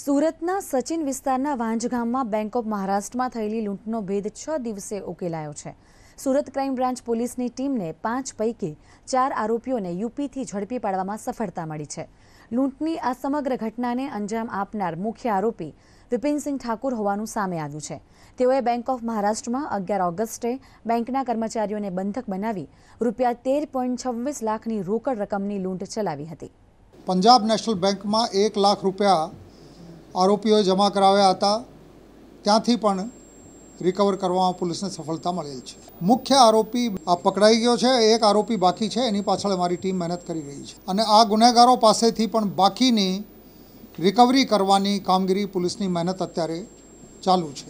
સુરતના સચિન વિસ્તારના વાંજગામમાં bank of મહારાષ્ટ્રમાં થયેલી લૂંટનો ભેદ છ દિવસે ઉકેલાયો છે સુરત ક્રાઇમ બ્રાન્ચ પોલીસની ટીમને પાંચ પૈકી ચાર આરોપીઓને યુપીથી ઝડપી પાડવામાં સફળતા મળી છે લૂંટની આ સમગ્ર ઘટનાને અંજામ આપનાર મુખ્ય આરોપી વિપિનસિંહ ઠાકુર હોવાનું સામે આવ્યું છે તેઓએ બેંક ઓફ મહારાષ્ટ્રમાં અગિયાર ઓગસ્ટે બેંકના કર્મચારીઓને બંધક બનાવી રૂપિયા તેર પોઈન્ટ છવ્વીસ લાખની રોકડ રકમની લૂંટ ચલાવી હતી પંજાબ નેશનલ બેંકમાં એક લાખ રૂપિયા આરોપીઓએ જમા કરાવ્યા હતા ત્યાંથી પણ રિકવર કરવામાં પોલીસને સફળતા મળેલ છે મુખ્ય આરોપી આ પકડાઈ ગયો છે એક આરોપી બાકી છે એની પાછળ અમારી ટીમ મહેનત કરી રહી છે અને આ ગુનેગારો પાસેથી પણ બાકીની રિકવરી કરવાની કામગીરી પોલીસની મહેનત અત્યારે ચાલુ છે